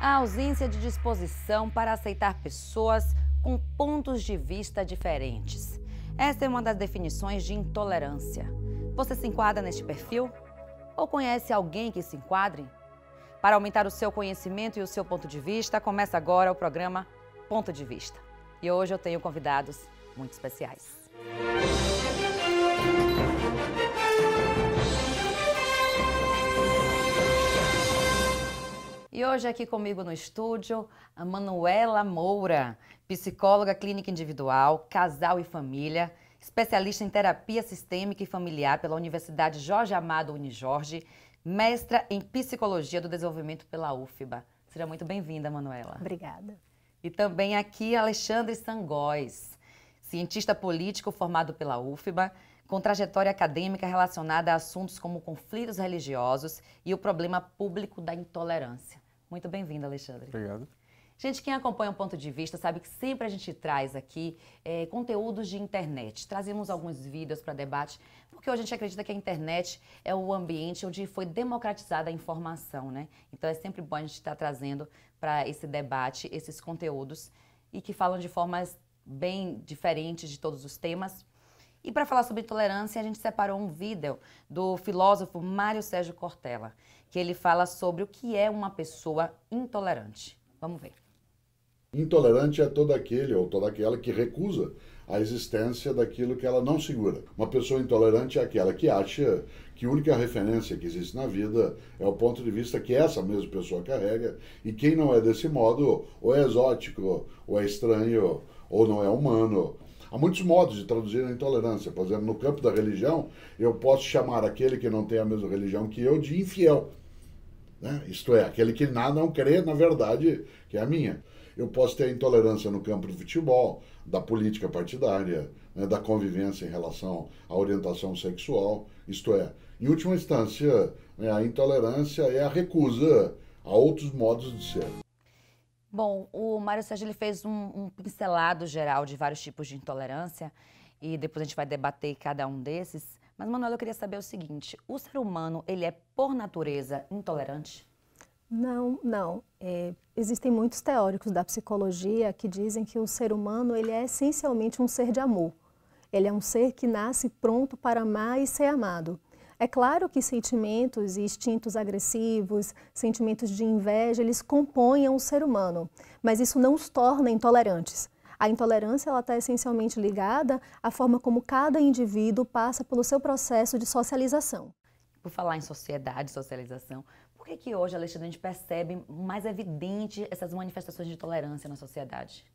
a ausência de disposição para aceitar pessoas com pontos de vista diferentes. Essa é uma das definições de intolerância. Você se enquadra neste perfil? Ou conhece alguém que se enquadre? Para aumentar o seu conhecimento e o seu ponto de vista, começa agora o programa Ponto de Vista. E hoje eu tenho convidados muito especiais. E hoje aqui comigo no estúdio, a Manuela Moura, psicóloga clínica individual, casal e família, especialista em terapia sistêmica e familiar pela Universidade Jorge Amado Unijorge, mestra em psicologia do desenvolvimento pela UFBA. Seja muito bem-vinda, Manuela. Obrigada. E também aqui Alexandre Sangóis, cientista político formado pela UFBA, com trajetória acadêmica relacionada a assuntos como conflitos religiosos e o problema público da intolerância. Muito bem-vindo, Alexandre. Obrigado. Gente, quem acompanha o ponto de vista sabe que sempre a gente traz aqui é, conteúdos de internet. Trazemos alguns vídeos para debate, porque hoje a gente acredita que a internet é o ambiente onde foi democratizada a informação, né? Então é sempre bom a gente estar tá trazendo para esse debate esses conteúdos e que falam de formas bem diferentes de todos os temas. E para falar sobre tolerância, a gente separou um vídeo do filósofo Mário Sérgio Cortella que ele fala sobre o que é uma pessoa intolerante. Vamos ver. Intolerante é todo aquele ou toda aquela que recusa a existência daquilo que ela não segura. Uma pessoa intolerante é aquela que acha que a única referência que existe na vida é o ponto de vista que essa mesma pessoa carrega, e quem não é desse modo, ou é exótico, ou é estranho, ou não é humano. Há muitos modos de traduzir a intolerância. Por exemplo, no campo da religião, eu posso chamar aquele que não tem a mesma religião que eu de infiel. Né? Isto é, aquele que nada não crê na verdade que é a minha. Eu posso ter intolerância no campo do futebol, da política partidária, né, da convivência em relação à orientação sexual. Isto é, em última instância, né, a intolerância é a recusa a outros modos de ser. Bom, o Mário Sérgio ele fez um, um, pincelado geral de vários tipos de intolerância e depois a gente vai debater cada um desses. Mas, Manuela, eu queria saber o seguinte: o ser humano ele é por natureza intolerante? Não, não. É, existem muitos teóricos da psicologia que dizem que o ser humano ele é essencialmente um ser de amor. Ele é um ser que nasce pronto para amar e ser amado. É claro que sentimentos e instintos agressivos, sentimentos de inveja, eles compõem o ser humano, mas isso não os torna intolerantes. A intolerância está essencialmente ligada à forma como cada indivíduo passa pelo seu processo de socialização. Por falar em sociedade, socialização, por que, que hoje, Alexandre, a gente percebe mais evidente essas manifestações de intolerância na sociedade?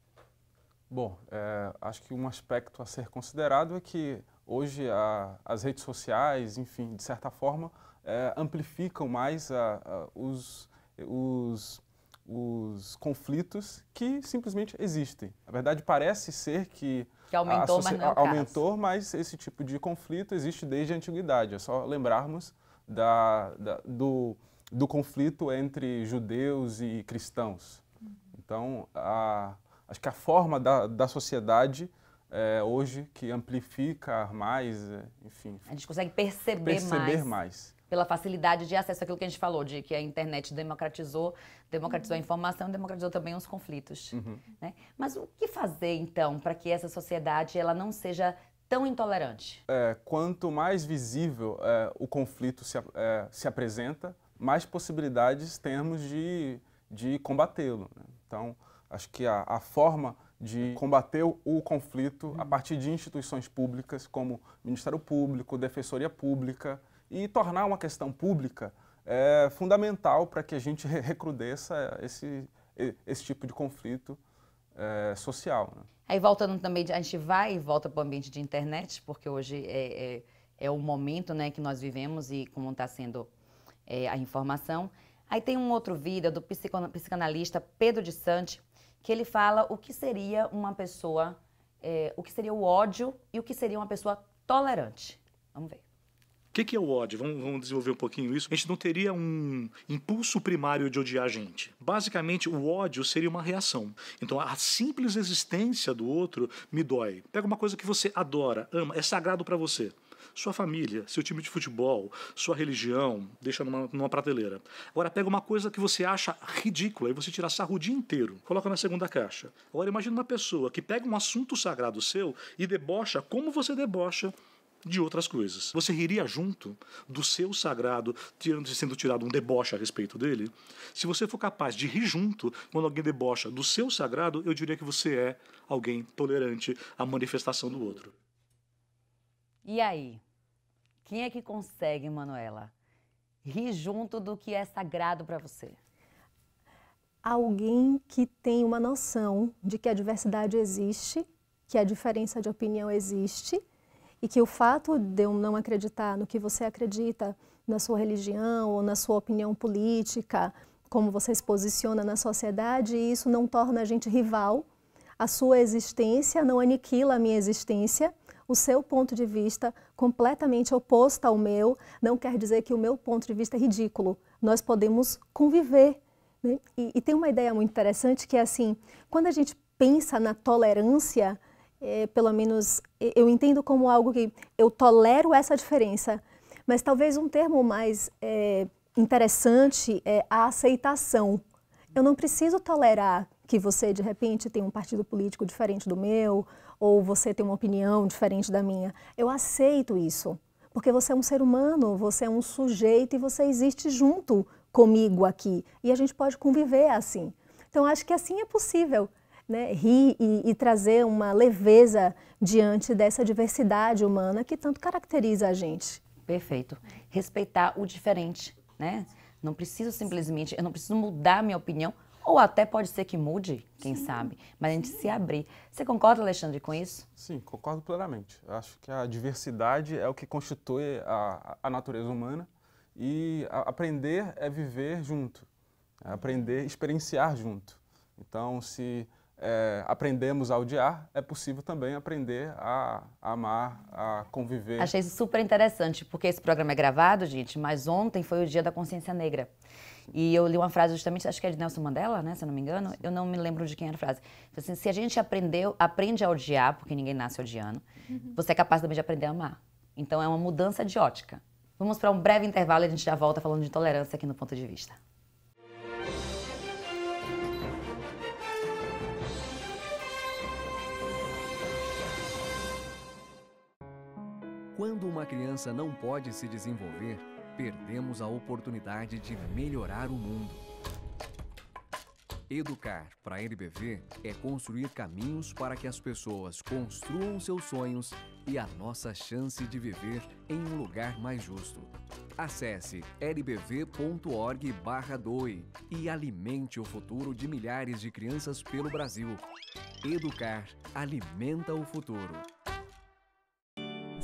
Bom, é, acho que um aspecto a ser considerado é que Hoje a, as redes sociais, enfim, de certa forma, é, amplificam mais a, a, os, os, os conflitos que simplesmente existem. Na verdade, parece ser que, que aumentou, mas não é aumentou, mas esse tipo de conflito existe desde a antiguidade. É só lembrarmos da, da, do, do conflito entre judeus e cristãos. Uhum. Então, a, acho que a forma da, da sociedade é, hoje que amplifica mais, é, enfim. A gente consegue perceber, perceber mais, mais. Pela facilidade de acesso àquilo que a gente falou, de que a internet democratizou, democratizou a uhum. informação, democratizou também os conflitos. Uhum. Né? Mas o que fazer, então, para que essa sociedade ela não seja tão intolerante? É, quanto mais visível é, o conflito se, é, se apresenta, mais possibilidades temos de, de combatê-lo. Né? Então, Acho que a, a forma de combater o conflito a partir de instituições públicas, como Ministério Público, Defensoria Pública, e tornar uma questão pública é fundamental para que a gente recrudesça esse, esse tipo de conflito é, social. Né? Aí voltando também, a gente vai e volta para o ambiente de internet, porque hoje é, é, é o momento né, que nós vivemos e como está sendo é, a informação. Aí tem um outro vídeo do psicanalista Pedro de Sante, que ele fala o que seria uma pessoa, é, o que seria o ódio e o que seria uma pessoa tolerante. Vamos ver. O que, que, é o ódio? Vamos, vamos, desenvolver um pouquinho isso. A gente não teria um impulso primário de odiar a gente. Basicamente, o ódio seria uma reação. Então, a simples existência do outro me dói. Pega uma coisa que você adora, ama, é sagrado para você sua família, seu time de futebol, sua religião, deixa numa, numa prateleira. Agora pega uma coisa que você acha ridícula e você tira sarro o dia inteiro, coloca na segunda caixa. Agora imagina uma pessoa que pega um assunto sagrado seu e debocha como você debocha de outras coisas. Você riria junto do seu sagrado sendo tirado um deboche a respeito dele? Se você for capaz de rir junto quando alguém debocha do seu sagrado, eu diria que você é alguém tolerante à manifestação do outro. E aí? Quem é que consegue, Manuela, rir junto do que é sagrado para você? Alguém que tem uma noção de que a diversidade existe, que a diferença de opinião existe e que o fato de eu não acreditar no que você acredita na sua religião ou na sua opinião política, como você se posiciona na sociedade, isso não torna a gente rival. A sua existência não aniquila a minha existência o seu ponto de vista completamente oposto ao meu não quer dizer que o meu ponto de vista é ridículo. Nós podemos conviver. Né? E, e, tem uma ideia muito interessante que é assim, quando a gente pensa na tolerância, é, pelo menos eu entendo como algo que eu tolero essa diferença, mas talvez um termo mais é, interessante é a aceitação. Eu não preciso tolerar que você de repente tem um partido político diferente do meu, ou você tem uma opinião diferente da minha. Eu aceito isso, porque você é um ser humano, você é um sujeito e você existe junto comigo aqui. E a gente pode conviver assim. Então, acho que assim é possível. Né, rir e, e trazer uma leveza diante dessa diversidade humana que tanto caracteriza a gente. Perfeito. Respeitar o diferente, né? Não preciso simplesmente, eu não preciso mudar minha opinião ou até pode ser que mude, quem Sim. sabe. Mas a gente se abrir. Você concorda, Alexandre, com isso? Sim, concordo plenamente. Acho que a diversidade é o que constitui a, a natureza humana e a, aprender é viver junto, é aprender, experienciar junto. Então, se é, aprendemos a odiar, é possível também aprender a, a amar, a conviver. Achei isso super interessante, porque esse programa é gravado, gente, mas ontem foi o Dia da Consciência Negra. E eu li uma frase justamente, acho que é de Nelson Mandela, né, se eu não me engano, Sim. eu não me lembro de quem era a frase. Assim, se a gente aprendeu, aprende a odiar, porque ninguém nasce odiando, uhum. você é capaz também de aprender a amar. Então é uma mudança de ótica. Vamos para um breve intervalo e a gente já volta falando de intolerância aqui no ponto de vista. Quando uma criança não pode se desenvolver, perdemos a oportunidade de melhorar o mundo. Educar para a NBV é construir caminhos para que as pessoas construam seus sonhos e a nossa chance de viver em um lugar mais justo. Acesse lbv.org/doe e alimente o futuro de milhares de crianças pelo Brasil. Educar alimenta o futuro.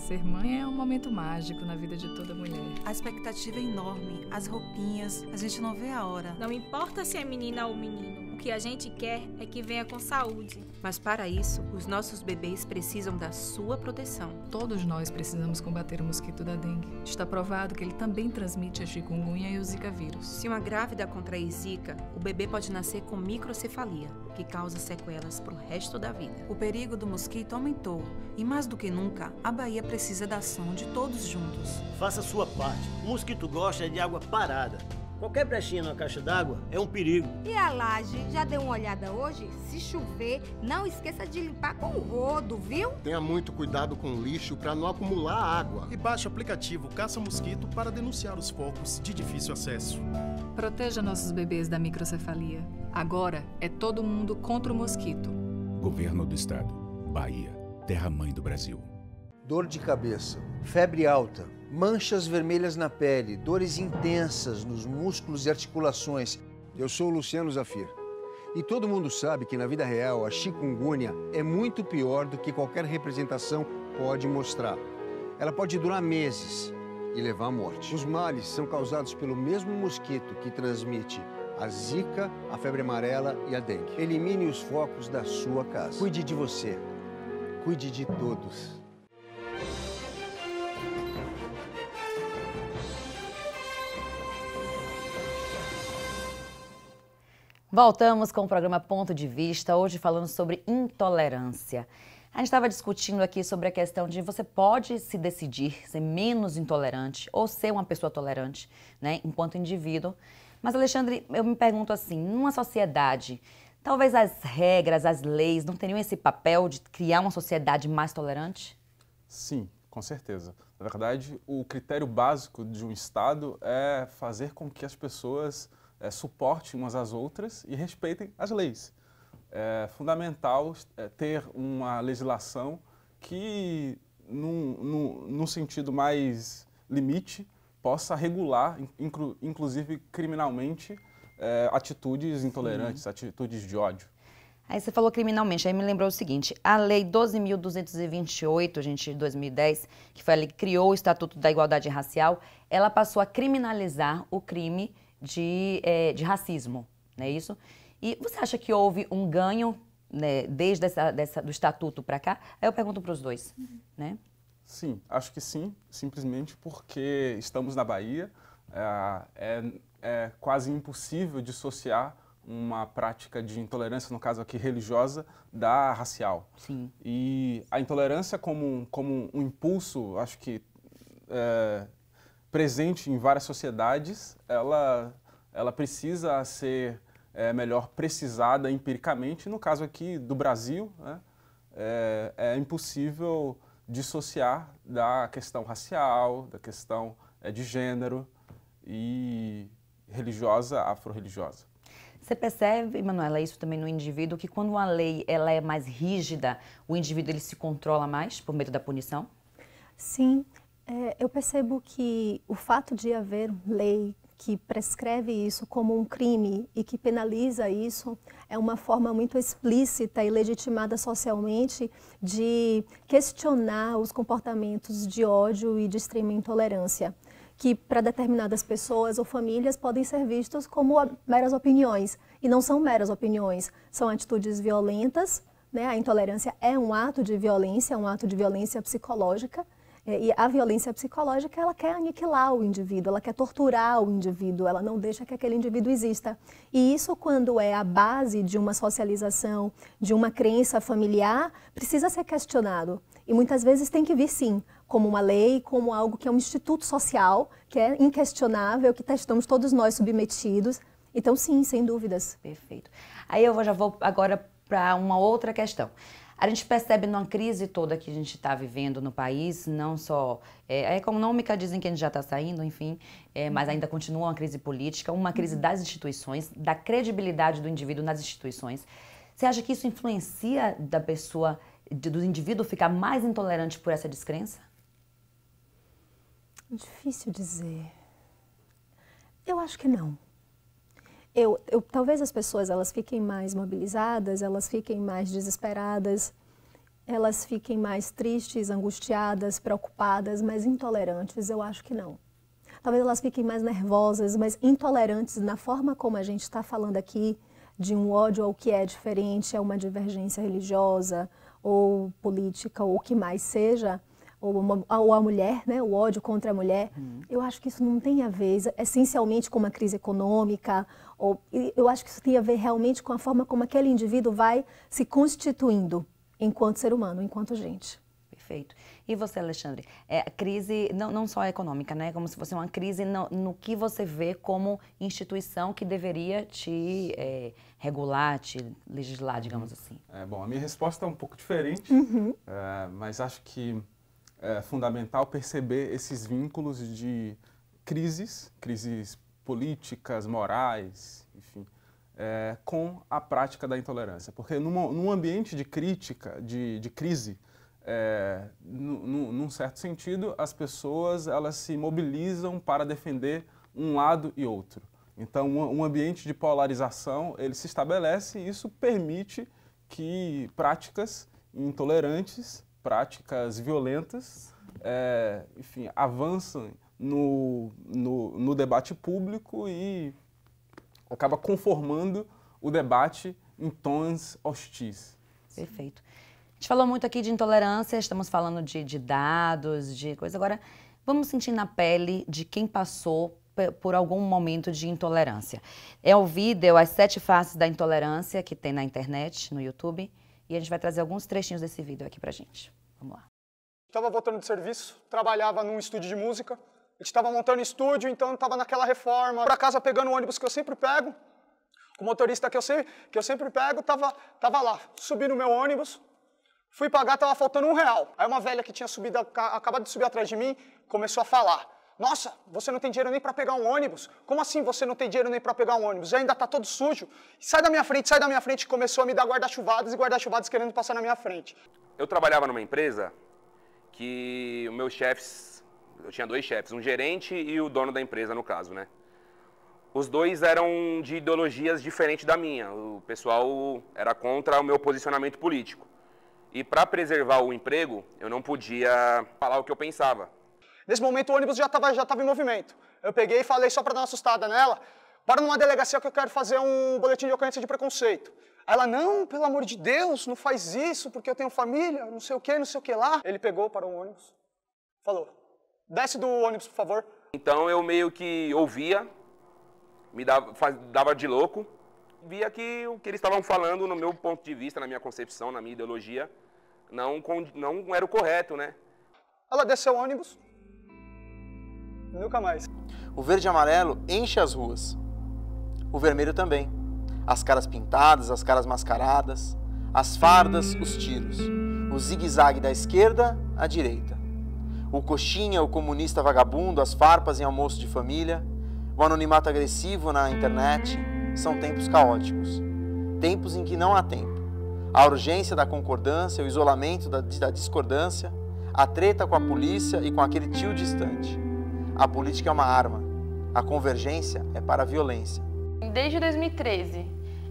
Ser mãe é um momento mágico na vida de toda mulher. A expectativa é enorme, as roupinhas, a gente não vê a hora. Não importa se é menina ou menino. O que a gente quer é que venha com saúde. Mas para isso, os nossos bebês precisam da sua proteção. Todos nós precisamos combater o mosquito da dengue. Está provado que ele também transmite a chikungunya e o zika vírus. Se uma grávida contrair zika, o bebê pode nascer com microcefalia, que causa sequelas para o resto da vida. O perigo do mosquito aumentou e mais do que nunca, a Bahia precisa precisa da ação de todos juntos. Faça a sua parte. O mosquito gosta de água parada. Qualquer brechinha na caixa d'água é um perigo. E a laje? Já deu uma olhada hoje? Se chover, não esqueça de limpar com o rodo, viu? Tenha muito cuidado com o lixo para não acumular água. E baixe o aplicativo Caça Mosquito para denunciar os focos de difícil acesso. Proteja nossos bebês da microcefalia. Agora é todo mundo contra o mosquito. Governo do Estado. Bahia. Terra-mãe do Brasil dor de cabeça, febre alta, manchas vermelhas na pele, dores intensas nos músculos e articulações. Eu sou o Luciano Zafir. E todo mundo sabe que na vida real a chikungunya é muito pior do que qualquer representação pode mostrar. Ela pode durar meses e levar à morte. Os males são causados pelo mesmo mosquito que transmite a zika, a febre amarela e a dengue. Elimine os focos da sua casa. Cuide de você. Cuide de todos. Voltamos com o programa Ponto de Vista, hoje falando sobre intolerância. A gente estava discutindo aqui sobre a questão de você pode se decidir ser menos intolerante ou ser uma pessoa tolerante, né, enquanto indivíduo. Mas, Alexandre, eu me pergunto assim: numa sociedade, talvez as regras, as leis não teriam esse papel de criar uma sociedade mais tolerante? Sim, com certeza. Na verdade, o critério básico de um Estado é fazer com que as pessoas é, suporte umas às outras e respeitem as leis. É fundamental é, ter uma legislação que, num, sentido mais limite, possa regular, inclu, inclusive criminalmente, é, atitudes intolerantes, atitudes de ódio. Aí você falou criminalmente, aí me lembrou o seguinte, a lei 12.228, gente, de 2010, que foi a lei que criou o Estatuto da Igualdade Racial, ela passou a criminalizar o crime de, é, de racismo, não é isso? E você acha que houve um ganho né, desde essa, dessa, do estatuto para cá? Aí eu pergunto para os dois, uhum. né? Sim, acho que sim, simplesmente porque estamos na Bahia, é, é, é quase impossível dissociar uma prática de intolerância, no caso aqui religiosa, da racial. Sim. E a intolerância como, como um impulso, acho que é, presente em várias sociedades, ela, ela precisa ser é, melhor precisada empiricamente. No caso aqui do Brasil, né, é, é, impossível dissociar da questão racial, da questão é, de gênero e religiosa, afro-religiosa. Você percebe, Manuela, isso também no indivíduo, que quando uma lei ela é mais rígida, o indivíduo ele se controla mais por medo da punição? Sim, é, eu percebo que o fato de haver lei que prescreve isso como um crime e que penaliza isso é uma forma muito explícita e legitimada socialmente de questionar os comportamentos de ódio e de extrema intolerância que para determinadas pessoas ou famílias podem ser vistos como meras opiniões e não são meras opiniões, são atitudes violentas, né? A intolerância é um ato de violência, é um ato de violência psicológica é, e a violência psicológica, ela quer aniquilar o indivíduo, ela quer torturar o indivíduo, ela não deixa que aquele indivíduo exista. E isso, quando é a base de uma socialização, de uma crença familiar, precisa ser questionado. E muitas vezes tem que vir, sim, como uma lei, como algo que é um instituto social, que é inquestionável, que tá, estamos todos nós submetidos. Então, sim, sem dúvidas. Perfeito. Aí eu já vou agora para uma outra questão. A gente percebe numa crise toda que a gente está vivendo no país, não só é, a é econômica, dizem que a gente já está saindo, enfim, é, mas uhum. ainda continua uma crise política, uma crise uhum. das instituições, da credibilidade do indivíduo nas instituições. Você acha que isso influencia da pessoa, do indivíduo ficar mais intolerante por essa descrença? Difícil dizer. Eu acho que não. Eu, eu, talvez as pessoas elas fiquem mais mobilizadas, elas fiquem mais desesperadas, elas fiquem mais tristes, angustiadas, preocupadas, mas intolerantes, eu acho que não. Talvez elas fiquem mais nervosas, mas intolerantes na forma como a gente está falando aqui, de um ódio ao que é diferente, a uma divergência religiosa ou política ou o que mais seja, ou, uma, ou a mulher, né, o ódio contra a mulher, uhum. eu acho que isso não tem a ver é essencialmente com uma crise econômica, ou eu acho que isso tem a ver realmente com a forma como aquele indivíduo vai se constituindo enquanto ser humano, enquanto gente. Perfeito. E você, Alexandre? É, a crise não, não só econômica, né? Como se fosse uma crise no, no que você vê como instituição que deveria te é, regular, te legislar, digamos assim. É, bom, a minha resposta é um pouco diferente, uhum. é, mas acho que é fundamental perceber esses vínculos de crises, crises políticas, morais, enfim, é, com a prática da intolerância. Porque numa, num ambiente de crítica, de, de crise, é, num certo sentido, as pessoas elas se mobilizam para defender um lado e outro. Então, um, um ambiente de polarização ele se estabelece e isso permite que práticas intolerantes práticas violentas, é, enfim, avançam no, no, no, debate público e acaba conformando o debate em tons hostis. Perfeito. A gente falou muito aqui de intolerância, estamos falando de, de dados, de coisa. Agora, vamos sentir na pele de quem passou por algum momento de intolerância. É o vídeo é As Sete Faces da Intolerância que tem na internet, no YouTube. E a gente vai trazer alguns trechinhos desse vídeo aqui pra gente. Vamos lá. Estava voltando de serviço, trabalhava num estúdio de música. A gente estava montando estúdio, então estava naquela reforma. Por casa pegando o ônibus que eu sempre pego, o motorista que eu sempre, que eu sempre pego, tava, tava lá. Subi no meu ônibus, fui pagar, tava faltando um real. Aí uma velha que tinha subido, acabado de subir atrás de mim, começou a falar. Nossa, você não tem dinheiro nem para pegar um ônibus. Como assim você não tem dinheiro nem para pegar um ônibus? E ainda está todo sujo. Sai da minha frente, sai da minha frente. Começou a me dar guarda-chuvadas e guarda-chuvadas querendo passar na minha frente. Eu trabalhava numa empresa que o meu chefe, eu tinha dois chefes, um gerente e o dono da empresa no caso, né? Os dois eram de ideologias diferentes da minha. O pessoal era contra o meu posicionamento político. E para preservar o emprego, eu não podia falar o que eu pensava Nesse momento o ônibus já estava já tava em movimento. Eu peguei e falei só para dar uma assustada nela, para numa delegacia que eu quero fazer um boletim de ocorrência de preconceito. Ela, não, pelo amor de Deus, não faz isso, porque eu tenho família, não sei o que, não sei o que lá. Ele pegou, para o ônibus, falou, desce do ônibus, por favor. Então eu meio que ouvia, me dava, dava de louco, via que o que eles estavam falando, no meu ponto de vista, na minha concepção, na minha ideologia, não, não era o correto, né? Ela desceu o ônibus, Nunca mais. O verde e amarelo enche as ruas. O vermelho também. As caras pintadas, as caras mascaradas, as fardas, os tiros. O zigue-zague da esquerda à direita. O coxinha, o comunista vagabundo, as farpas em almoço de família, o anonimato agressivo na internet, são tempos caóticos. Tempos em que não há tempo. A urgência da concordância, o isolamento da, da discordância, a treta com a polícia e com aquele tio distante. A política é uma arma. A convergência é para a violência. Desde 2013.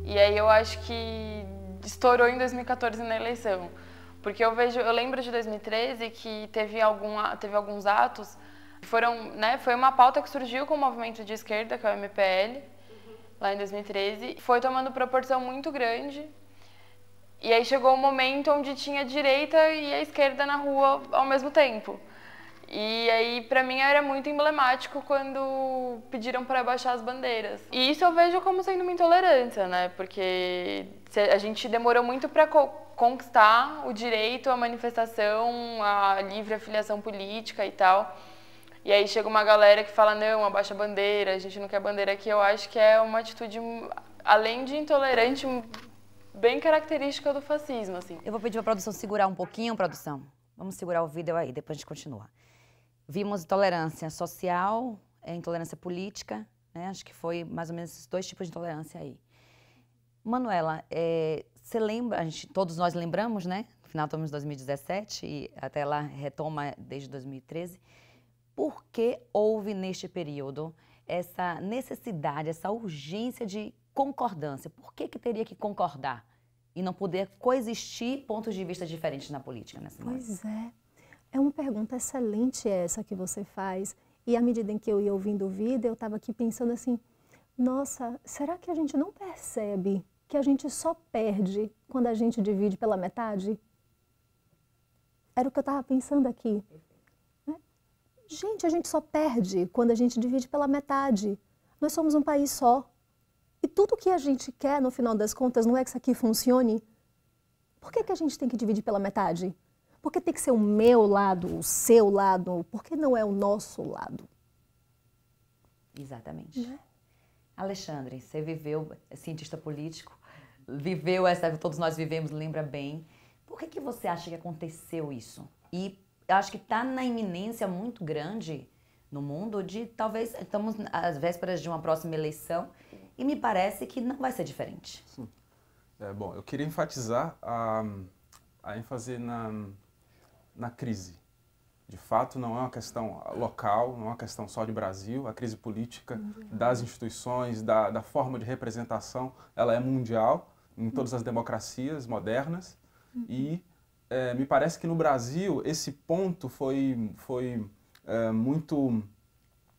E aí eu acho que estourou em 2014 na eleição. Porque eu vejo, eu lembro de 2013 que teve, algum, teve alguns atos foram, né, foi uma pauta que surgiu com o movimento de esquerda, que é o MPL, uhum. lá em 2013, foi tomando proporção muito grande. E aí chegou um momento onde tinha a direita e a esquerda na rua ao mesmo tempo. E aí, para mim, era muito emblemático quando pediram para baixar as bandeiras. E isso eu vejo como sendo uma intolerância, né? Porque a gente demorou muito para co conquistar o direito à manifestação, à livre afiliação política e tal. E aí chega uma galera que fala: não, abaixa a bandeira, a gente não quer bandeira aqui. Eu acho que é uma atitude, além de intolerante, bem característica do fascismo. Assim. Eu vou pedir para a produção segurar um pouquinho, produção. Vamos segurar o vídeo aí, depois a gente continua. Vimos intolerância social, é, intolerância política, né? acho que foi mais ou menos esses dois tipos de intolerância aí. Manuela, é, você lembra, a gente, todos nós lembramos, né? No final estamos em 2017 e até lá retoma desde 2013. Por que houve neste período essa necessidade, essa urgência de concordância? Por que, que teria que concordar e não poder coexistir pontos de vista diferentes na política nessa Pois é. É uma pergunta excelente essa que você faz. E à medida em que eu ia ouvindo o vídeo, eu estava aqui pensando assim: nossa, será que a gente não percebe que a gente só perde quando a gente divide pela metade? Era o que eu estava pensando aqui. Né? Gente, a gente só perde quando a gente divide pela metade. Nós somos um país só. E tudo que a gente quer, no final das contas, não é que isso aqui funcione. Por que, que a gente tem que dividir pela metade? Porque tem que ser o meu lado, o seu lado, porque não é o nosso lado. Exatamente. Né? Alexandre, você viveu, é cientista político, viveu essa, todos nós vivemos, lembra bem. Por que, que você acha que aconteceu isso? E eu acho que está na iminência muito grande no mundo de talvez estamos às vésperas de uma próxima eleição e me parece que não vai ser diferente. Sim. É, bom, eu queria enfatizar a, a ênfase na na crise. De fato, não é uma questão local, não é uma questão só de Brasil. A crise política das instituições, da, da forma de representação, ela é mundial em hum. todas as democracias modernas. Hum. E é, me parece que no Brasil esse ponto foi, foi é, muito,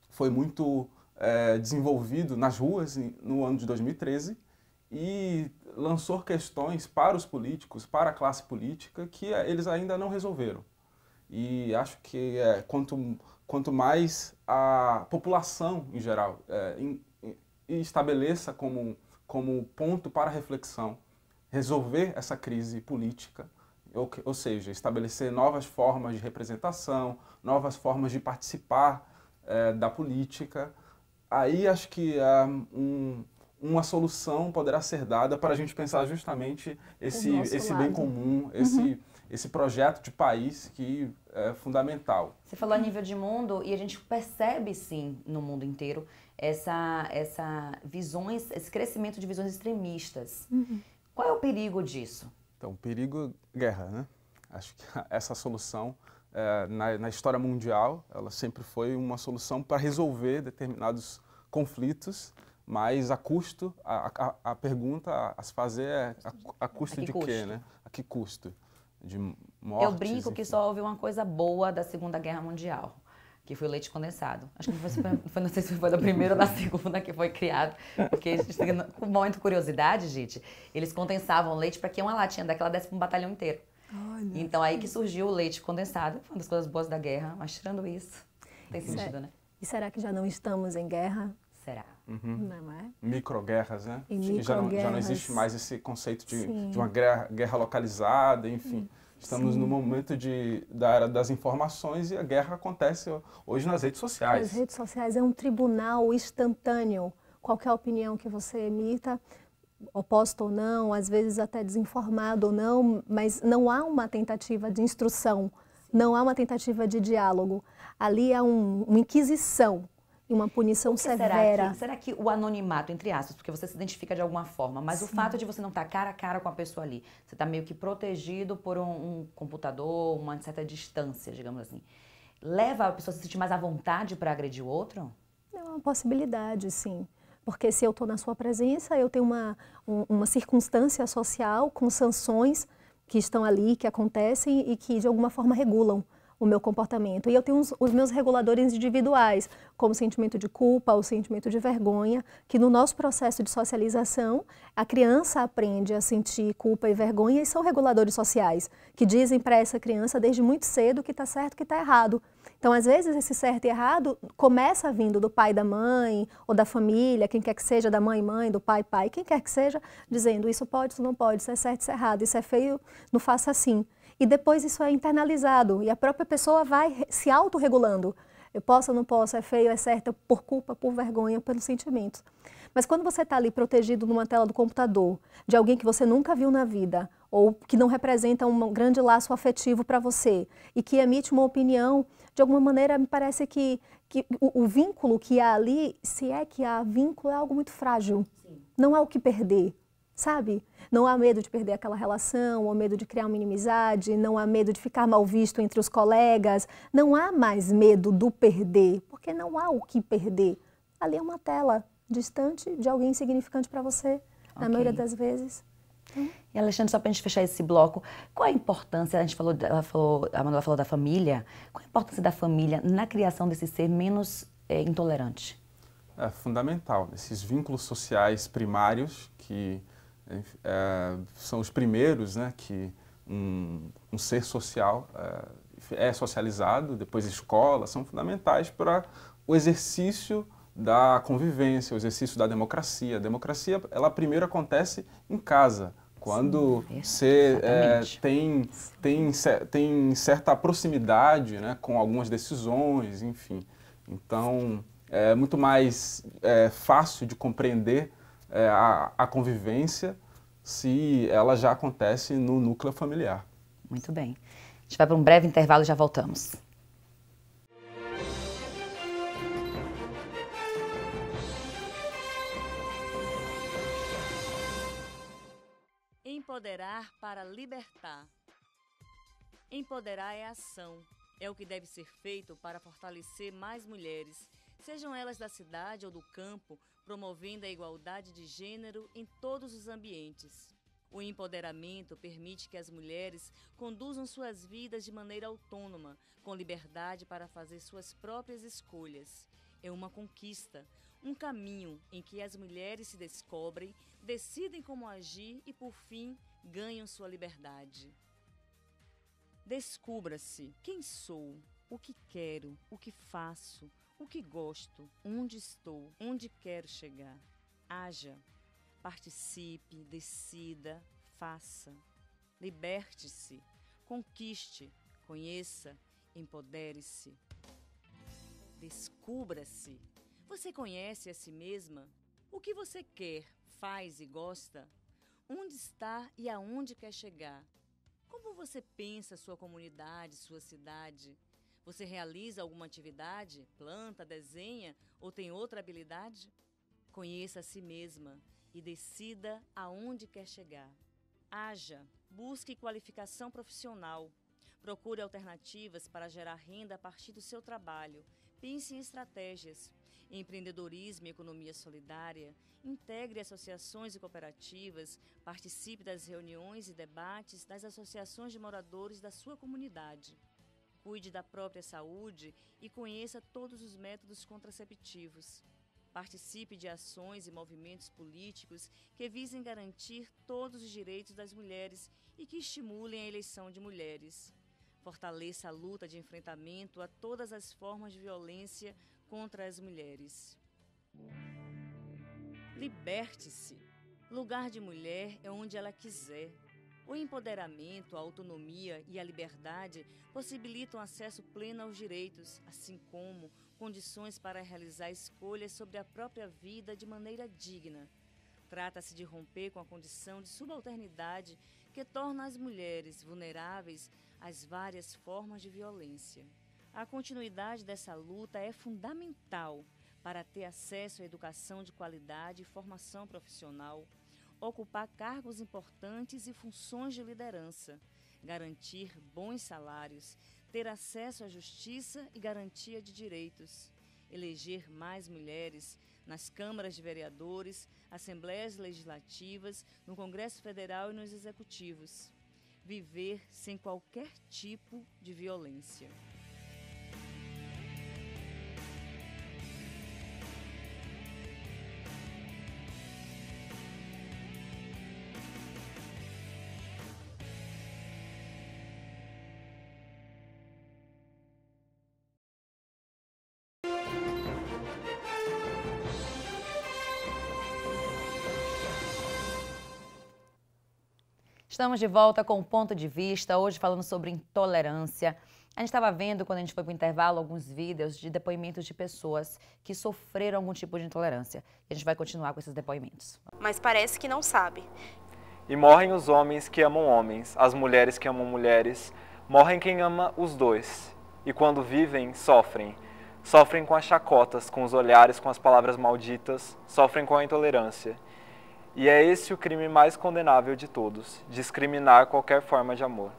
foi muito é, desenvolvido nas ruas no ano de 2013 e lançou questões para os políticos, para a classe política, que eles ainda não resolveram. E acho que é, quanto, quanto mais a população em geral é, em, em, estabeleça como, como ponto para reflexão resolver essa crise política, ou, ou seja, estabelecer novas formas de representação, novas formas de participar é, da política, aí acho que é, um, uma solução poderá ser dada para a gente pensar justamente esse, esse bem comum, esse, uhum esse projeto de país que é fundamental. Você falou a nível de mundo e a gente percebe sim no mundo inteiro essa, essa visões, esse crescimento de visões extremistas. Uhum. Qual é o perigo disso? Então, perigo guerra, né? Acho que essa solução é, na, na, história mundial, ela sempre foi uma solução para resolver determinados conflitos, mas a custo, a, a, a pergunta a se fazer é a, a custo de custo? quê, né? A que custo? de mortes. Eu brinco enfim. que só houve uma coisa boa da Segunda Guerra Mundial, que foi o leite condensado. Acho que não, foi, foi, não sei se foi da primeira ou da segunda que foi criado, porque com muita curiosidade, gente, eles condensavam leite para que uma latinha daquela desse para um batalhão inteiro. Olha. Então aí que surgiu o leite condensado, foi uma das coisas boas da guerra, mas tirando isso, tem sentido, né? E será que já não estamos em guerra? será. Uhum. Não é? Microguerras, né? E já, não, já não existe mais esse conceito de, de uma guerra, guerra, localizada, enfim. Estamos Sim. no momento de, da era das informações e a guerra acontece hoje nas redes sociais. As redes sociais é um tribunal instantâneo. Qualquer opinião que você emita, oposta ou não, às vezes até desinformado ou não, mas não há uma tentativa de instrução, não há uma tentativa de diálogo. Ali há um, uma inquisição e uma punição severa. Será que, será que, o anonimato, entre aspas, porque você se identifica de alguma forma, mas Sim. o fato de você não estar tá cara a cara com a pessoa ali, você está meio que protegido por um, um, computador, uma certa distância, digamos assim, leva a pessoa a se sentir mais à vontade para agredir o outro? É uma possibilidade, sim. Porque se eu estou na sua presença, eu tenho uma, um, uma circunstância social com sanções que estão ali, que acontecem e que de alguma forma regulam o meu comportamento. E eu tenho os, os meus reguladores individuais, como o sentimento de culpa, o sentimento de vergonha, que no nosso processo de socialização, a criança aprende a sentir culpa e vergonha e são reguladores sociais, que dizem para essa criança desde muito cedo que está certo e que está errado. Então, às vezes, esse certo e errado começa vindo do pai, da mãe, ou da família, quem quer que seja, da mãe, mãe, do pai, pai, quem quer que seja, dizendo isso pode, isso não pode, isso é certo, isso é errado, isso é feio, não faça assim e depois isso é internalizado e a própria pessoa vai se autorregulando. Eu posso ou não posso, é feio, é certo, por culpa, por vergonha, pelos sentimentos. Mas quando você está ali protegido numa tela do computador, de alguém que você nunca viu na vida, ou que não representa um grande laço afetivo para você, e que emite uma opinião, de alguma maneira me parece que, que o, o, vínculo que há ali, se é que há vínculo, é algo muito frágil. Sim. Não há o que perder sabe? Não há medo de perder aquela relação, ou medo de criar uma inimizade, não há medo de ficar mal visto entre os colegas, não há mais medo do perder, porque não há o que perder. Ali é uma tela distante de alguém significante para você, okay. na maioria das vezes. Então, e Alexandre, só para a gente fechar esse bloco, qual a importância, a gente falou, ela falou, a Manuela falou da família, qual a importância da família na criação desse ser menos é, intolerante? É fundamental, esses vínculos sociais primários que é, são os primeiros né, que um, um ser social é, é socializado, depois escola, são fundamentais para o exercício da convivência, o exercício da democracia. A democracia, ela primeiro acontece em casa, quando é, você é, tem, tem, tem certa proximidade né, com algumas decisões, enfim. Então, é muito mais é, fácil de compreender é, a, a convivência se ela já acontece no núcleo familiar. Muito bem. A gente vai para um breve intervalo e já voltamos. Empoderar para libertar. Empoderar é ação. É o que deve ser feito para fortalecer mais mulheres, sejam elas da cidade ou do campo, promovendo a igualdade de gênero em todos os ambientes. O empoderamento permite que as mulheres conduzam suas vidas de maneira autônoma, com liberdade para fazer suas próprias escolhas. É uma conquista, um caminho em que as mulheres se descobrem, decidem como agir e, por fim, ganham sua liberdade. Descubra-se quem sou, o que quero, o que faço, o que gosto, onde estou, onde quero chegar. Haja, participe, decida, faça. Liberte-se, conquiste, conheça, empodere-se. Descubra-se. Você conhece a si mesma? O que você quer, faz e gosta? Onde está e aonde quer chegar? Como você pensa sua comunidade, sua cidade? Você realiza alguma atividade, planta, desenha ou tem outra habilidade? Conheça a si mesma e decida aonde quer chegar. Haja, busque qualificação profissional. Procure alternativas para gerar renda a partir do seu trabalho. Pense em estratégias. Empreendedorismo e economia solidária. Integre associações e cooperativas. Participe das reuniões e debates das associações de moradores da sua comunidade cuide da própria saúde e conheça todos os métodos contraceptivos. Participe de ações e movimentos políticos que visem garantir todos os direitos das mulheres e que estimulem a eleição de mulheres. Fortaleça a luta de enfrentamento a todas as formas de violência contra as mulheres. Liberte-se! Lugar de mulher é onde ela quiser. O empoderamento, a autonomia e a liberdade possibilitam acesso pleno aos direitos, assim como condições para realizar escolhas sobre a própria vida de maneira digna. Trata-se de romper com a condição de subalternidade que torna as mulheres vulneráveis às várias formas de violência. A continuidade dessa luta é fundamental para ter acesso à educação de qualidade e formação profissional, ocupar cargos importantes e funções de liderança, garantir bons salários, ter acesso à justiça e garantia de direitos, eleger mais mulheres nas câmaras de vereadores, assembleias legislativas, no Congresso Federal e nos executivos. Viver sem qualquer tipo de violência. Estamos de volta com o ponto de vista, hoje falando sobre intolerância. A gente estava vendo, quando a gente foi para o intervalo, alguns vídeos de depoimentos de pessoas que sofreram algum tipo de intolerância. a gente vai continuar com esses depoimentos. Mas parece que não sabe. E morrem os homens que amam homens, as mulheres que amam mulheres, morrem quem ama os dois. E quando vivem, sofrem sofrem com as chacotas, com os olhares, com as palavras malditas, sofrem com a intolerância. E é esse o crime mais condenável de todos, discriminar qualquer forma de amor.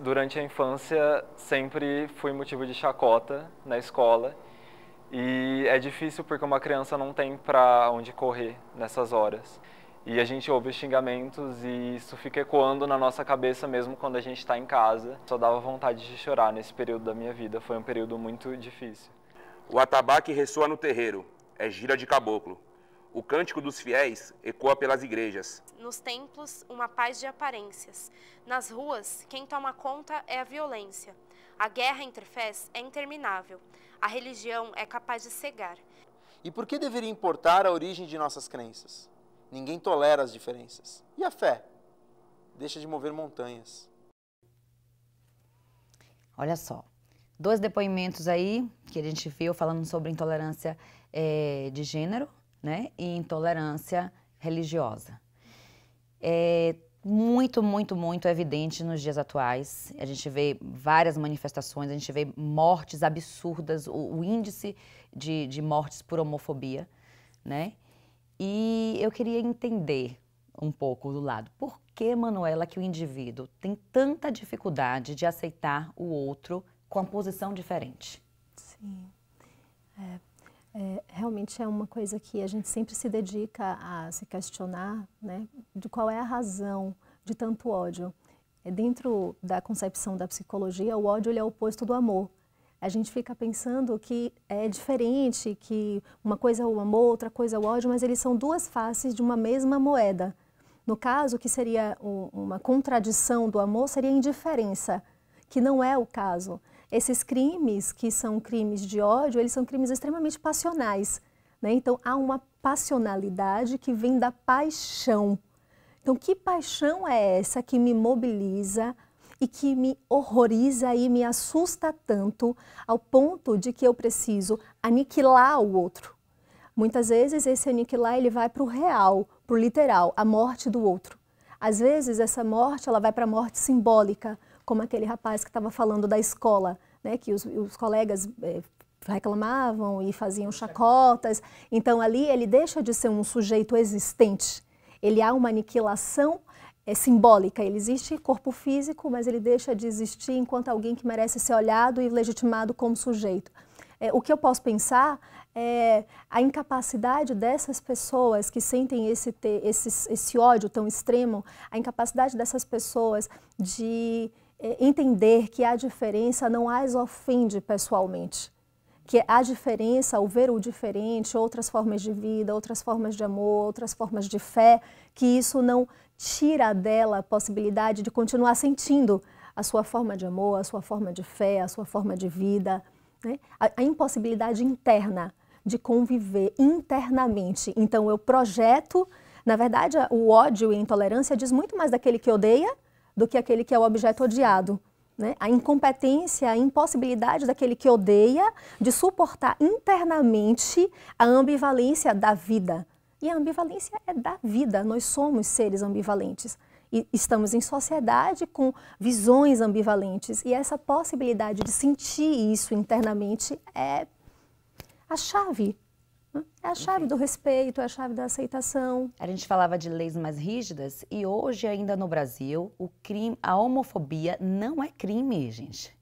Durante a infância, sempre fui motivo de chacota na escola, e é difícil porque uma criança não tem para onde correr nessas horas. E a gente ouve xingamentos e isso fica ecoando na nossa cabeça mesmo quando a gente está em casa. Só dava vontade de chorar nesse período da minha vida. Foi um período muito difícil. O atabaque ressoa no terreiro, é gira de caboclo. O cântico dos fiéis ecoa pelas igrejas. Nos templos, uma paz de aparências. Nas ruas, quem toma conta é a violência. A guerra entre fés é interminável. A religião é capaz de cegar. E por que deveria importar a origem de nossas crenças? Ninguém tolera as diferenças. E a fé? Deixa de mover montanhas. Olha só, dois depoimentos aí que a gente viu falando sobre intolerância é, de gênero né, e intolerância religiosa. É muito, muito, muito evidente nos dias atuais. A gente vê várias manifestações, a gente vê mortes absurdas, o, o índice de, de mortes por homofobia, né? E eu queria entender um pouco do lado. Por que, Manuela, que o indivíduo tem tanta dificuldade de aceitar o outro com posição diferente. Sim. É, é, realmente é uma coisa que a gente sempre se dedica a se questionar, né, de qual é a razão de tanto ódio. É, dentro da concepção da psicologia, o ódio é o oposto do amor. A gente fica pensando que é diferente, que uma coisa é o amor, outra coisa é o ódio, mas eles são duas faces de uma mesma moeda. No caso, o que seria uma contradição do amor seria a indiferença, que não é o caso esses crimes, que são crimes de ódio, eles são crimes extremamente passionais. Né? Então, há uma passionalidade que vem da paixão. Então, que paixão é essa que me mobiliza e que me horroriza e me assusta tanto ao ponto de que eu preciso aniquilar o outro? Muitas vezes, esse aniquilar ele vai para o real, para o literal, a morte do outro. Às vezes, essa morte ela vai para a morte simbólica, como aquele rapaz que estava falando da escola, né, que os, os colegas é, reclamavam e faziam chacotas. Então ali ele deixa de ser um sujeito existente. Ele há uma aniquilação é, simbólica. Ele existe corpo físico, mas ele deixa de existir enquanto alguém que merece ser olhado e legitimado como sujeito. É, o que eu posso pensar é a incapacidade dessas pessoas que sentem esse, esse, esse ódio tão extremo, a incapacidade dessas pessoas de é, entender que a diferença não as ofende pessoalmente. Que a diferença, ao ver o diferente, outras formas de vida, outras formas de amor, outras formas de fé, que isso não tira dela a possibilidade de continuar sentindo a sua forma de amor, a sua forma de fé, a sua forma de vida. Né? A, a impossibilidade interna de conviver internamente. Então, eu projeto, na verdade, o ódio e a intolerância diz muito mais daquele que odeia do que aquele que é o objeto odiado. Né? A incompetência, a impossibilidade daquele que odeia de suportar internamente a ambivalência da vida. E a ambivalência é da vida, nós somos seres ambivalentes. E estamos em sociedade com visões ambivalentes. E essa possibilidade de sentir isso internamente é a chave é a chave do respeito, é a chave da aceitação. A gente falava de leis mais rígidas e hoje ainda no Brasil o crime, a homofobia não é crime, gente.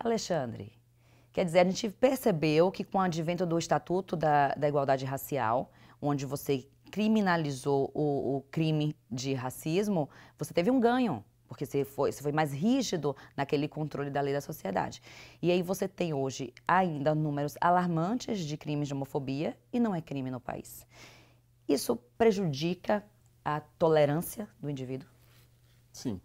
Alexandre, quer dizer, a gente percebeu que com o advento do Estatuto da, da Igualdade Racial, onde você criminalizou o, o crime de racismo, você teve um ganho porque você foi, você foi mais rígido naquele controle da lei da sociedade. E aí você tem hoje ainda números alarmantes de crimes de homofobia e não é crime no país. Isso prejudica a tolerância do indivíduo? Sim,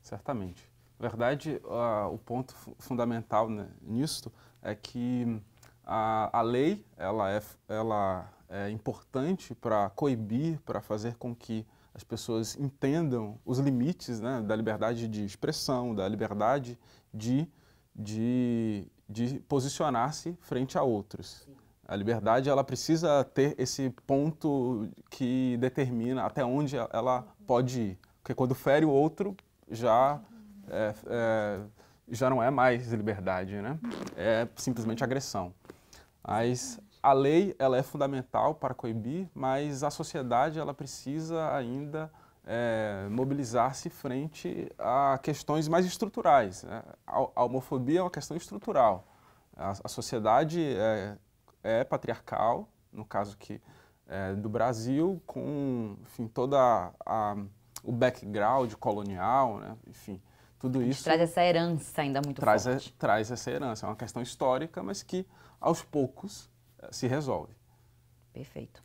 certamente. Na verdade, uh, o ponto fundamental né, nisso é que a, a lei ela é, ela é importante para coibir, para fazer com que as pessoas entendam os limites né, da liberdade de expressão, da liberdade de, de, de posicionar-se frente a outros. A liberdade ela precisa ter esse ponto que determina até onde ela pode ir. Porque quando fere o outro, já, é, é, já não é mais liberdade, né? É simplesmente agressão. Mas a lei ela é fundamental para coibir, mas a sociedade ela precisa ainda é, mobilizar-se frente a questões mais estruturais. Né? A, a, homofobia é uma questão estrutural. A, a sociedade é, é, patriarcal, no caso que é, do Brasil, com enfim, toda a, o background colonial, né? enfim, tudo isso traz essa herança ainda muito traz forte. A, traz essa herança, é uma questão histórica, mas que aos poucos se resolve. Perfeito.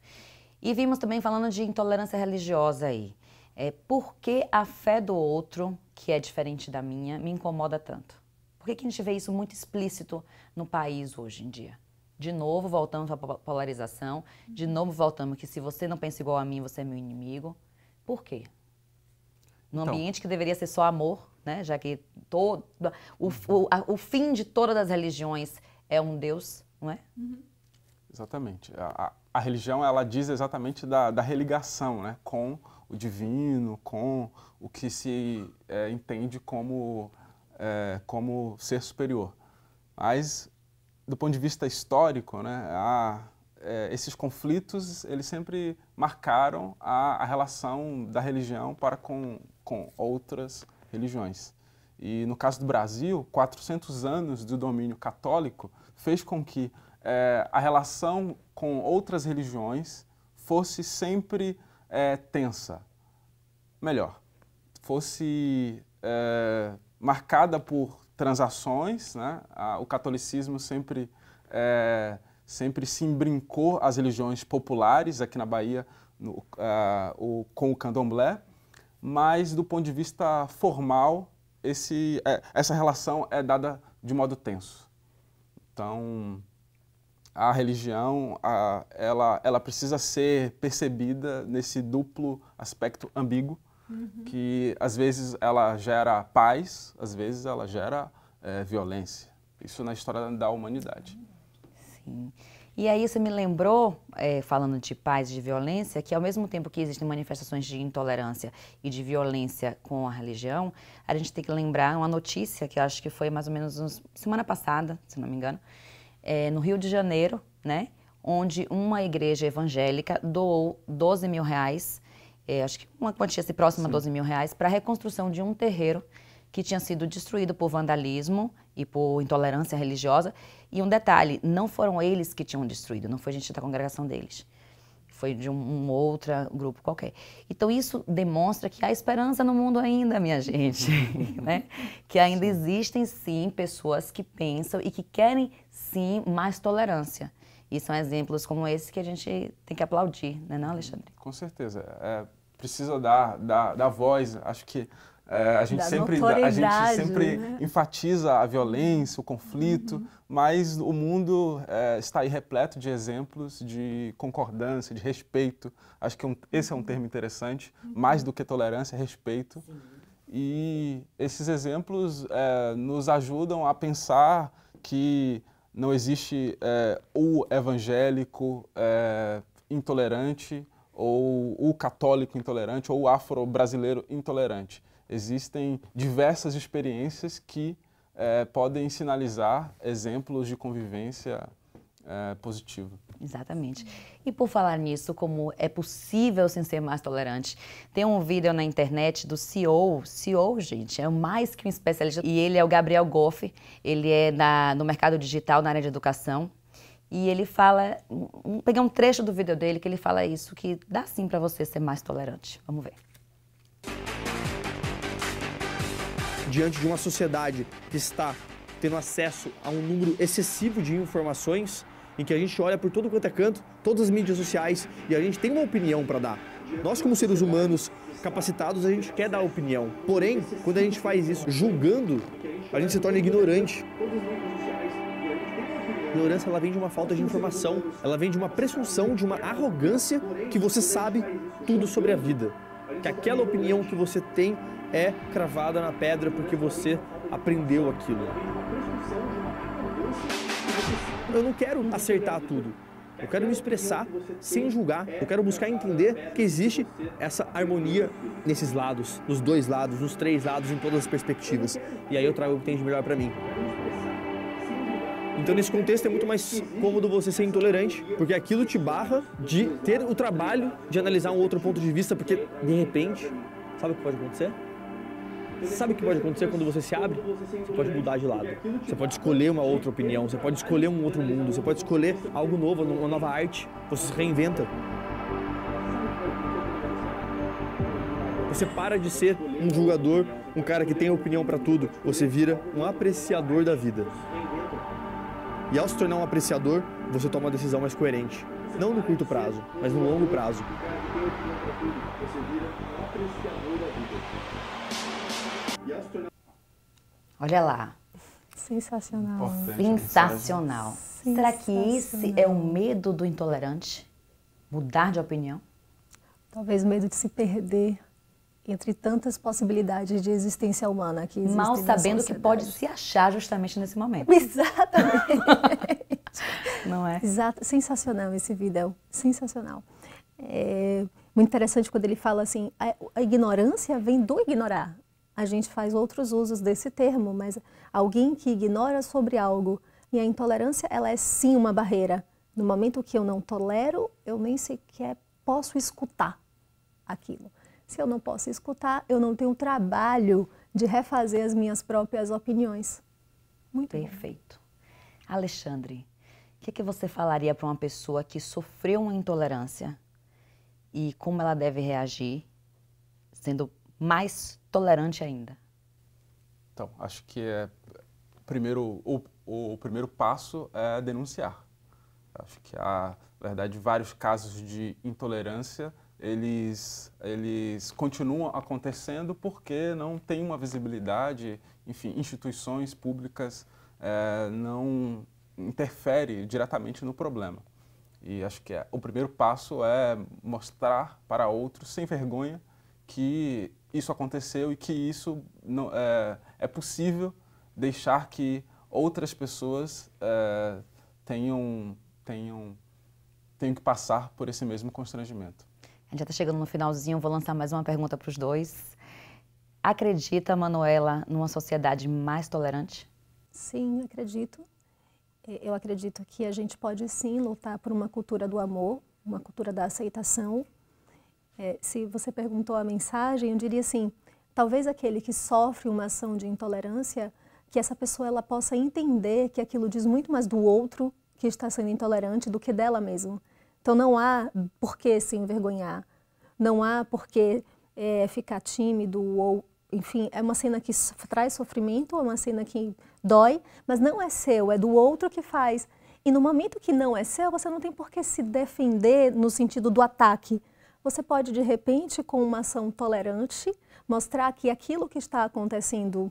E vimos também falando de intolerância religiosa aí. É, por que a fé do outro, que é diferente da minha, me incomoda tanto? Por que, que a gente vê isso muito explícito no país hoje em dia? De novo, voltamos à polarização, de uhum. novo, voltamos que se você não pensa igual a mim, você é meu inimigo. Por quê? Num então, ambiente que deveria ser só amor, né? já que todo, o, o, a, o fim de todas as religiões é um Deus, não é? Uhum. Exatamente. A, a, a, religião ela diz exatamente da, da religação né? com o divino, com o que se é, entende como, é, como ser superior. Mas, do ponto de vista histórico, né, a, é, esses conflitos eles sempre marcaram a, a relação da religião para com, com outras religiões. E no caso do Brasil, 400 anos de domínio católico fez com que é, a relação com outras religiões fosse sempre é, tensa. Melhor, fosse é, marcada por transações, né? o catolicismo sempre, é, sempre se embrincou às religiões populares aqui na Bahia no, é, o, com o candomblé, mas do ponto de vista formal, esse, é, essa relação é dada de modo tenso. Então, a religião a, ela, ela precisa ser percebida nesse duplo aspecto ambíguo, uhum. que às vezes ela gera paz, às vezes ela gera é, violência. Isso na história da humanidade. Sim. E aí você me lembrou, é, falando de paz e de violência, que ao mesmo tempo que existem manifestações de intolerância e de violência com a religião, a gente tem que lembrar uma notícia que acho que foi mais ou menos uns, semana passada, se não me engano, é, no Rio de Janeiro, né? Onde uma igreja evangélica doou 12 mil reais, é, acho que uma quantia se próxima Sim. a 12 mil reais, para a reconstrução de um terreiro que tinha sido destruído por vandalismo e por intolerância religiosa. E um detalhe, não foram eles que tinham destruído, não foi gente da congregação deles foi de um, um outro grupo qualquer. Então isso demonstra que há esperança no mundo ainda, minha gente, né? Que ainda existem sim pessoas que pensam e que querem sim mais tolerância. E são exemplos como esse que a gente tem que aplaudir, né, não, Alexandre? Com certeza. É, precisa dar, dar, dar voz. Acho que é, a, gente sempre, a gente sempre né? enfatiza a violência, o conflito, uhum. mas o mundo é, está aí repleto de exemplos de concordância, de respeito. Acho que um, esse é um termo interessante, uhum. mais do que tolerância, é respeito. Sim. E esses exemplos é, nos ajudam a pensar que não existe é, o evangélico é, intolerante ou o católico intolerante ou o afro-brasileiro intolerante existem diversas experiências que é, podem sinalizar exemplos de convivência é, positiva. Exatamente. E por falar nisso, como é possível ser mais tolerante, tem um vídeo na internet do CEO, CEO, gente, é mais que um especialista, e ele é o Gabriel Goff, ele é na, no mercado digital, na área de educação, e ele fala, um, peguei um trecho do vídeo dele que ele fala isso, que dá sim para você ser mais tolerante. Vamos ver. diante de uma sociedade que está tendo acesso a um número excessivo de informações, em que a gente olha por todo quanto é canto, todas as mídias sociais e a gente tem uma opinião para dar. Nós, como seres humanos capacitados, a gente quer dar opinião. Porém, quando a gente faz isso julgando, a gente se torna ignorante. A ignorância ela vem de uma falta de informação, ela vem de uma presunção, de uma arrogância que você sabe tudo sobre a vida. Que aquela opinião que você tem é cravada na pedra porque você aprendeu aquilo. Eu não quero acertar tudo. Eu quero me expressar sem julgar. Eu quero buscar entender que existe essa harmonia nesses lados, nos dois lados, nos três lados, em todas as perspectivas. E aí eu trago o que tem de melhor para mim. Então, nesse contexto, é muito mais cômodo você ser intolerante, porque aquilo te barra de ter o trabalho de analisar um outro ponto de vista, porque de repente, sabe o que pode acontecer? Você sabe o que pode acontecer quando você se abre? Você pode mudar de lado. Você pode escolher uma outra opinião, você pode escolher um outro mundo, você pode escolher algo novo, uma nova arte. Você se reinventa. Você para de ser um julgador, um cara que tem opinião para tudo. Você vira um apreciador da vida. E ao se tornar um apreciador, você toma uma decisão mais coerente. Não no curto prazo, mas no longo prazo. Você vira um apreciador da vida e ao se tornar. Olha lá. Sensacional. Sensacional. Sensacional. Será que esse é o medo do intolerante? Mudar de opinião? Talvez o medo de se perder entre tantas possibilidades de existência humana que Mal sabendo que pode se achar justamente nesse momento. Exatamente. Não é? Exato. Sensacional esse vídeo. Sensacional. É muito interessante quando ele fala assim, a ignorância vem do ignorar a gente faz outros usos desse termo, mas alguém que ignora sobre algo e a intolerância ela é sim uma barreira. No momento que eu não tolero, eu nem sequer posso escutar aquilo. Se eu não posso escutar, eu não tenho trabalho de refazer as minhas próprias opiniões. Muito perfeito. Bom. Alexandre, o que, que você falaria para uma pessoa que sofreu uma intolerância e como ela deve reagir, sendo mais tolerante ainda? Então, acho que é primeiro o, o, primeiro passo é denunciar. Acho que há, na verdade, vários casos de intolerância eles, eles continuam acontecendo porque não tem uma visibilidade, enfim, instituições públicas é, não interfere diretamente no problema. E acho que é, o primeiro passo é mostrar para outros, sem vergonha, que isso aconteceu e que isso não, é, é possível deixar que outras pessoas é, tenham, tenham, tenham que passar por esse mesmo constrangimento. A gente já está chegando no finalzinho, vou lançar mais uma pergunta para os dois. Acredita, Manuela, numa sociedade mais tolerante? Sim, acredito. Eu acredito que a gente pode sim lutar por uma cultura do amor, uma cultura da aceitação é, se você perguntou a mensagem, eu diria assim: talvez aquele que sofre uma ação de intolerância, que essa pessoa ela possa entender que aquilo diz muito mais do outro que está sendo intolerante do que dela mesma. Então não há por que se envergonhar, não há por que é, ficar tímido ou enfim, é uma cena que traz sofrimento, é uma cena que dói, mas não é seu, é do outro que faz. E no momento que não é seu, você não tem por que se defender no sentido do ataque, você pode, de repente, com uma ação tolerante, mostrar que aquilo que está acontecendo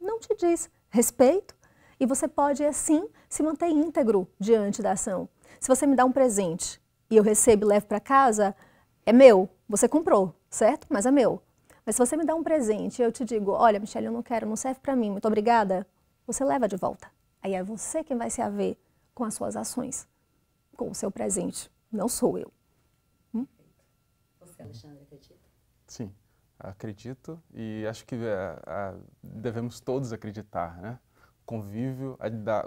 não te diz respeito e você pode, assim, se manter íntegro diante da ação. Se você me dá um presente e eu recebo e levo para casa, é meu, você comprou, certo? Mas é meu. Mas se você me dá um presente e eu te digo, olha, Michelle, eu não quero, não serve para mim, muito obrigada, você leva de volta. Aí é você quem vai se haver com as suas ações, com o seu presente, não sou eu. Alexandre, acredita? Sim, acredito e acho que a, é, a, devemos todos acreditar, né? Convívio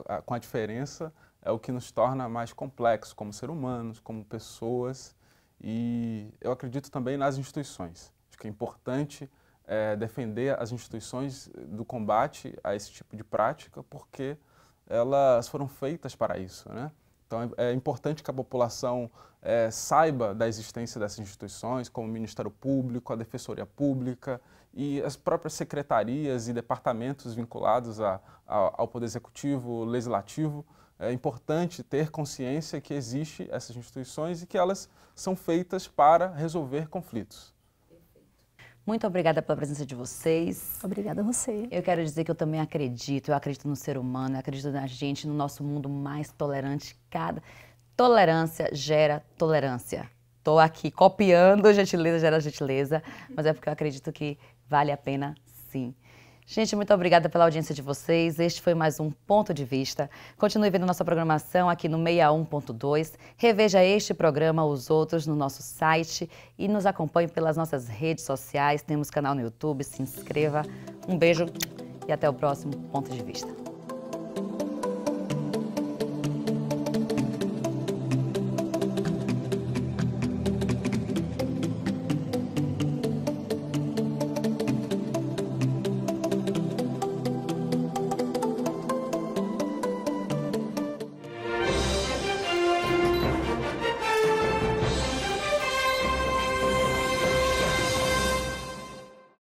a, com a diferença é o que nos torna mais complexos como seres humanos, como pessoas e eu acredito também nas instituições. Acho que é importante é, defender as instituições do combate a esse tipo de prática porque elas foram feitas para isso, né? Então é, é importante que a população é, saiba da existência dessas instituições, como o Ministério Público, a Defensoria Pública e as próprias secretarias e departamentos vinculados a, a, ao Poder Executivo, Legislativo. É importante ter consciência que existem essas instituições e que elas são feitas para resolver conflitos. Muito obrigada pela presença de vocês. Obrigada a você. Eu quero dizer que eu também acredito, eu acredito no ser humano, eu acredito na gente, no nosso mundo mais tolerante. Cada tolerância gera tolerância. Estou aqui copiando gentileza gera gentileza, mas é porque eu acredito que vale a pena sim. Gente, muito obrigada pela audiência de vocês. Este foi mais um Ponto de Vista. Continue vendo nossa programação aqui no 61.2. Reveja este programa, os outros, no nosso site e nos acompanhe pelas nossas redes sociais. Temos canal no YouTube, se inscreva. Um beijo e até o próximo Ponto de Vista.